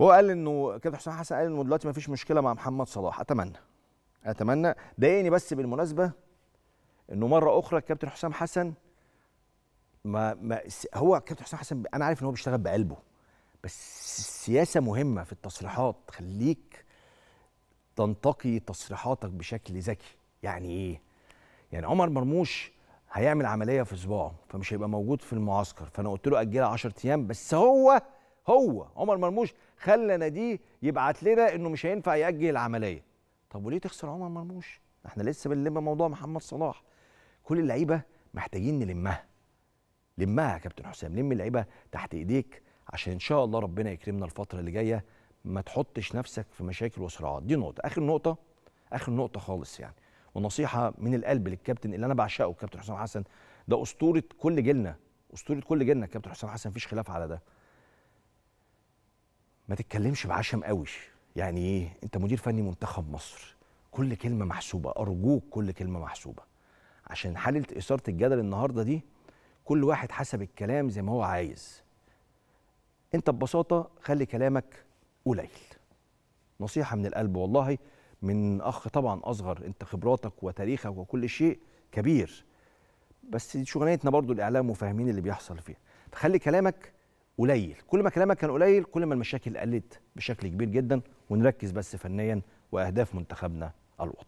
هو قال انه كابتن حسام حسن قال انه دلوقتي ما فيش مشكله مع محمد صلاح اتمنى اتمنى ضايقني بس بالمناسبه انه مره اخرى الكابتن حسام حسن ما, ما هو الكابتن حسام حسن انا عارف ان هو بيشتغل بقلبه بس السياسه مهمه في التصريحات خليك تنتقي تصريحاتك بشكل ذكي يعني ايه يعني عمر مرموش هيعمل عمليه في صباعه فمش هيبقى موجود في المعسكر فانا قلت له اجلها 10 ايام بس هو هو عمر مرموش خلى ناديه يبعت لنا انه مش هينفع ياجل العمليه طب وليه تخسر عمر مرموش احنا لسه بنلم موضوع محمد صلاح كل اللعيبه محتاجين نلمها لمها يا كابتن حسام لم اللعيبه تحت ايديك عشان ان شاء الله ربنا يكرمنا الفتره اللي جايه ما تحطش نفسك في مشاكل وصراعات دي نقطه اخر نقطه اخر نقطه خالص يعني ونصيحه من القلب للكابتن اللي انا بعشقه الكابتن حسام حسن ده اسطوره كل جيلنا اسطوره كل جيلنا الكابتن حسام حسن مفيش خلاف على ده ما تتكلمش بعشم قوي يعني ايه انت مدير فني منتخب مصر كل كلمه محسوبه ارجوك كل كلمه محسوبه عشان حاله اثاره الجدل النهارده دي كل واحد حسب الكلام زي ما هو عايز انت ببساطه خلي كلامك قليل نصيحه من القلب والله من اخ طبعا اصغر انت خبراتك وتاريخك وكل شيء كبير بس دي شغلانتنا برضو الاعلام وفاهمين اللي بيحصل فيها فخلي كلامك قليل كل ما كلامك كان قليل كل ما المشاكل قلت بشكل كبير جدا ونركز بس فنيا واهداف منتخبنا الوطني